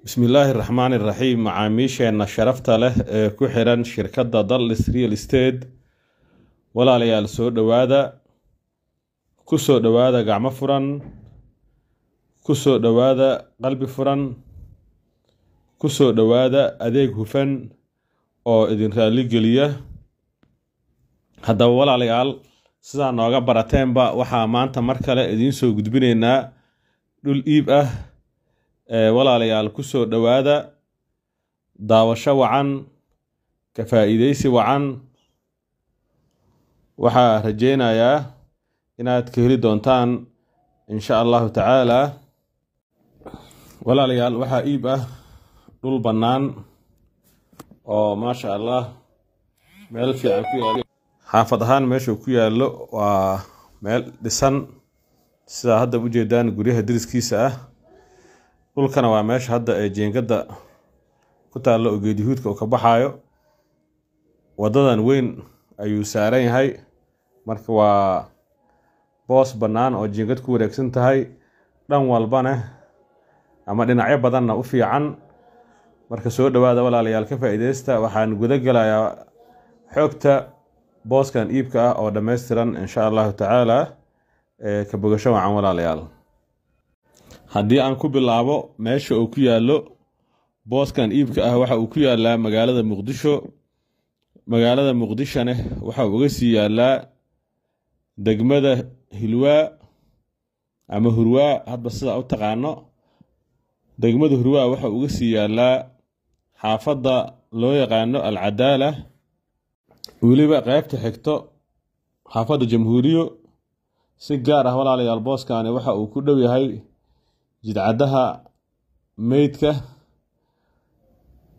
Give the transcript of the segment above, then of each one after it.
bismillaahi raxmaan iraxiim macaamiisheenna sharafta leh ee ku xiran shirkadda dallis real state walaalayaal soo dhowaada ku soo dhowaada gacmo furan ku soo dhowaada qalbi furan ku soo dhowaada adeeg hufan oo idin geliya haddaba walaalayaal sidaa nooga barateenba waxaa maanta mar kale idiin soo gudbinaynaa dhul iib ah walaalayaal ku soo dhowaada daawasho wacan ka faa'iidaysi wacan waxaa rajaynayaa inaad ka heli doontaan insha allahu tacaalaa walaalayaal waxaa iib ah dhul bannaan oo maasha allah meel fiican ku yaalo xaafad ahaan meeshuu ku yaallo waa meel dhisan sidaa hadda ujeedaan guryaha deriskiisa ah dhulkana waa meesha hadda ee jeengada ku taallo oo geedihuudka uu ka baxaayo waddadan weyn ayuu saaran yahay marka waa boos bannaan oo jeengad ku wareegsan tahay dhan walbana ama dhinacyo badanna u fiican marka soo dhowaada walaalayaal ka faa'iidaysta waxaan guda gelayaa xogta booskan iibka ah oo dhammaystiran insha allahu tacaala ka bogasho wacan walaalayaal haddii aan ku bilaabo meesha uu ku yaallo booskan iibka ah waxa uu ku yaallaa magaalada muqdisho magaalada muqdishone waxa uu uga sii yaallaa degmada hilwaa ama hurwaa hadba sidaa u taqaano degmada hurwaa waxa uga sii yaallaa xaafadda loo yaqaano alcadaala weliba qeybta xigto xaafadda jamhuuriyo si gaar ah walaalayaal booskani waxa uu ku dhow yahay jidcadaha meydka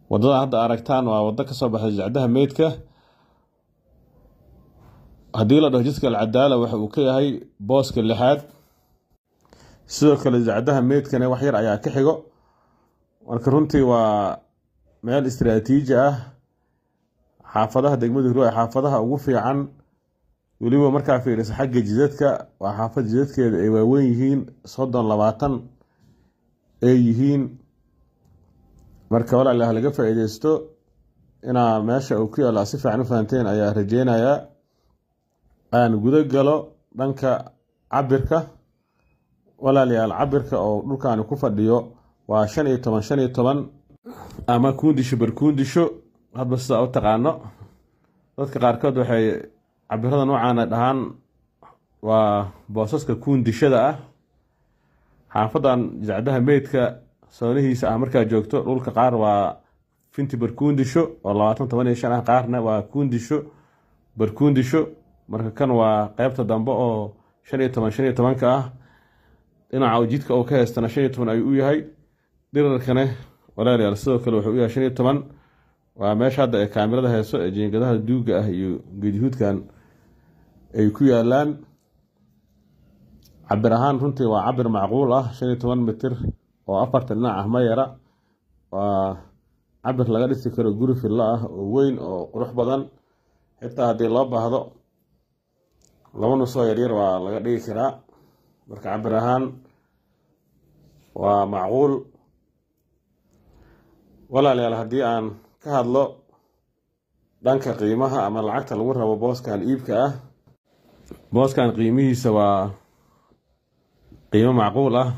wadada hadda aragtaan waa wado kasoo baxda jidcadaha meydka haddii la dhaho jidka alcadaala waxa uu ka yahay booska lixaad sidoo kale jidcadaha meydkana wax yar ayaa ka xigo marka runtii waa meel istiraatiiji ah xaafadaha degmada ru xaafadaha ugu fiican weliba markaa fiiriso xagga jidadka waa xaafad jidadkeeda ay waaweyn yihiin soddon labaatan ay yihiin marka walaal ah laga faa-iideysto inaa meesha uu ku yaalla si fiican u fahanteen ayaa rajeynayaa aan guda galo dhanka cabirka walaalayaal cabirka oo dhulkaani ku fadhiyo waa shan iyo toban shan iyo toban ama kuundisho barkuundisho hadba sidaa u taqaano dadka qaarkood waxay cabirada noocaana dhahaan waa boosaska kuundishada ah xaafadan jacdaha meydka soonihiisa ah markaa joogto dhulka qaar waa finti barkundisho oo labaatan toban iyo shan ah qaarna waa kundisho barkundisho marka kan waa qeybta dambe oo shan iyo toban shan iyo tobanka ah dhinaca jidka oo ka haystana shan iyo toban ayuu u yahay dhirarkane walaalayaal sidoo kale wuxuu u yahay shan iyo toban waa meesha hadda ee kaamirada heyso ee jiingadaha duuga ah iyo geedyahuudkan ay ku yaalaan cabir ahaan runtii waa cabir macquul ah shan iyo toban mitir oo afarta dhinac ah ma yara waa cabir laga dhisi karo guri fillo ah oo weyn oo qurux badan xitaa haddii loo baahdo laba nusoo yaryar waa laga dhigi karaa marka cabir ahaan waa macquul walaalayaal haddii aan ka hadlo dhanka qiimaha ama lacagta lagu rabo booskan iibka ah booskan qiimihiisa waa qiimo macquul ah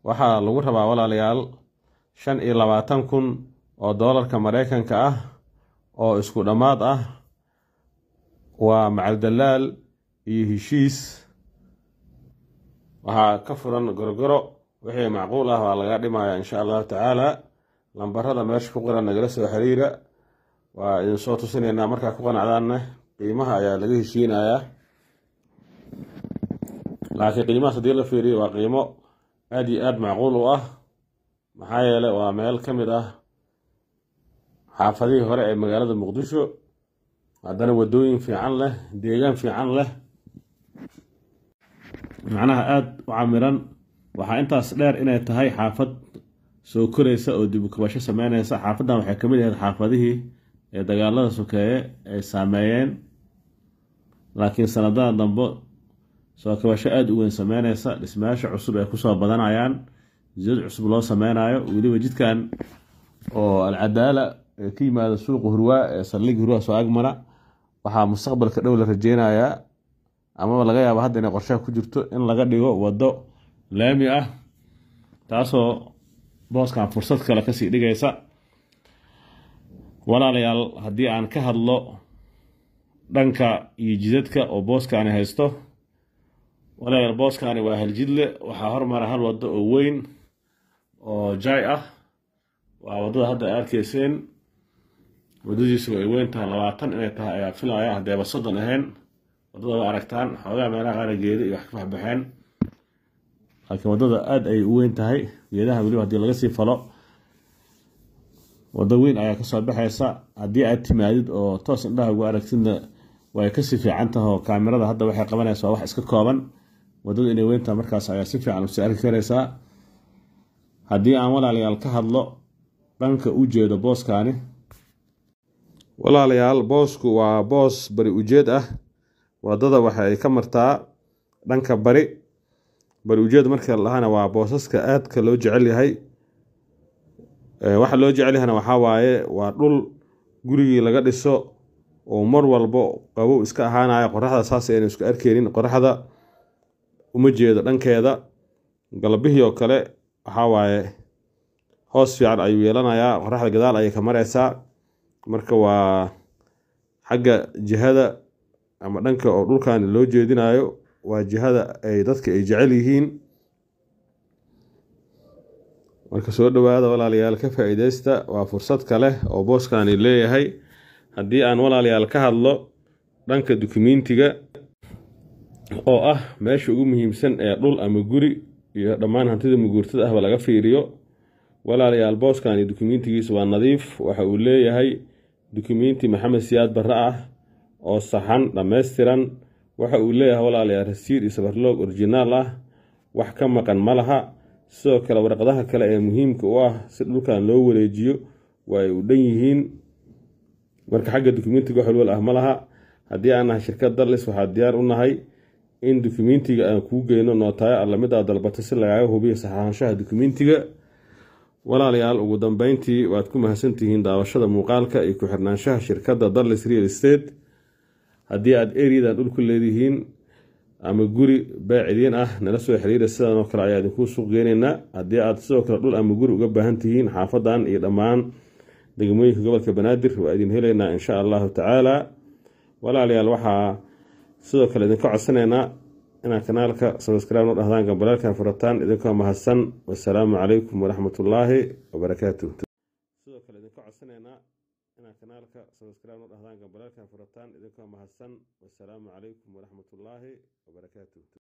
waxaa lagu rabaa walaalayaal shan iyo labaatan kun oo doolarka maraykanka ah oo isku dhammaad ah waa macaldalaal iyo heshiis waxaa ka furan gorogoro wixii macquul ah waa laga dhimaya insha allahu tacaala lambarada meesha ku qiran nagala soo xiriira waa idin soo tusinaynaa markaa ku qanacdaanna qiimaha ayaa laga heshiinayaa laakiin qiimahaas haddii la fiiriyo waa qiimo aad iyo aada macquul u ah maxaa yeele waa meel ka mid ah xaafadihii hore ee magaalada muqdisho haddana waddooyin fiican leh deegaan fiican leh macnaha aada u camiran waxaa intaas dheer inay tahay xaafad soo koraysa oo dib u kabasho sameynaysa xaafaddan waxay ka mid ahayd xaafadihii ee dagaalada sokeeye ay saameeyeen laakiin sanadaha dambe soo kabasho aada u weyn sameyneysa dhismayaasha cusub ay kusoo badanayaan jidad cusub loo sameynayo weliba jidkan oo alcadaala ee ka yimaada suuqa hurwa ee saldhig hurwaa soo agmara waxaa mustaqbalka dhow la rajeynayaa amaba laga yaaba hadda inay qorshaha ku jirto in laga dhigo waddo laami ah taasoo booskan fursad kale kasii dhigaysa walaalayaal haddii aan ka hadlo dhanka iyo jidadka oo booskaani haysto walaal booskani waa haljidle waxaa hormara hal waddo oo weyn oo jay ah waa waddada hadda ay arkayseen waddadiisu ay weyn tahay labaatan inay tahay ayaa filaya haddeeba soddon ahayn waddada waa aragtaan xoogaa meelaha qaara geeda iyo wax ka faxbaxeen laakiin waddada aada ay u weyn tahay geedaha weliba haddii laga sii falo waddo weyn ayaa kasoo baxaysa haddii aad timaadid oo toos indhaha ugu aragtidna way kasii fiican taho kaamirada hadda waxay qabanaysaa wax iska kooban wadada inay weynta markaas ayaa si fiican usii arki karaysaa haddii aan walaalayaal ka hadlo dhanka u jeedo booskaani walaalayaal boosku waa boos bari ujeed ah wadada waxa ay ka martaa dhanka bari bari ujeed markii ladhahana waa boosaska aadka loo jecel yahay eh, waxa loo jecel yahayna waxaa waaye waa dhul gurigii laga dhiso oo mar walbo qabow iska ahaanaya qoraxda saas aynu isku arkeynin qoraxda uma jeedo dhankeeda galbihii oo kale waxaa waaye hoos fiican ayuu yeelanayaa qoraxda gadaal ayay ka mareysaa marka waa xagga jihada ama dhanka oo dhulkan loo jeedinayo waa jihada ay dadka ay jecel yihiin marka soo dhawaada walaalayaal ka faa-iideysta waa fursad kale oo booskani leeyahay haddii aan walaalayaal ka hadlo dhanka dukumentiga oo ah meesha ugu muhiimsan ee dhul ama guri iyo dhammaan hantida maguurtada ahba laga fiiriyo walaalayaal booskan iyo dukumentigiisa waa nadiif waxa uu leeyahay dukumenti maxamed siyaad barre ah oo saxan dhammaystiran waxa uu leeyahay walaalayaal rasiid iyo sabarloog orijinaal ah wax ka maqan ma laha sidoo kale warqadaha kale ee muhiimka u ah si dhulkan loo wareejiyo waa ay u dhan yihiin marka xagga dukumentiga wax walwal ah ma laha haddii aan nahay shirkad dallis waxaa diyaar u nahay in dukumentiga aan kuu geyno nootayo alamidaa dalbatay si lagaaga hubiyo saxaanshaha dukumentiga walaalayaal ugu dambeyntii waad ku mahadsantihiin daawashada muuqaalka iyo ku-xirnaanshaha shirkada dalles real estate haddii aad ereadan dhulku leedihiin ama guri baacidiin ah nala soo xiriira sidan oo kale ayaa idinkuu suuq geyneynaa haddii aad sidoo kale dhul ama guri uga baahan tihiin xaafadan iyo dhammaan degmooyinka gobolka banaadir waa idin heleynaa insha allahu tacaala walaalayaal waxaa sidoo kale idinka codsanaynaa inaad kanaalka sabskrib dhahdaan gambalaalkan furataan idinkoo mahadsan wasalaamu calaykum waraxmatullaahi wabarakaatu kale idinka inaad kanaalka sabskrib dhahdaan gambalaalkan furataan idinkoo mahadsan wasalaamu calaykum waraxmatullaahi wabarakaatu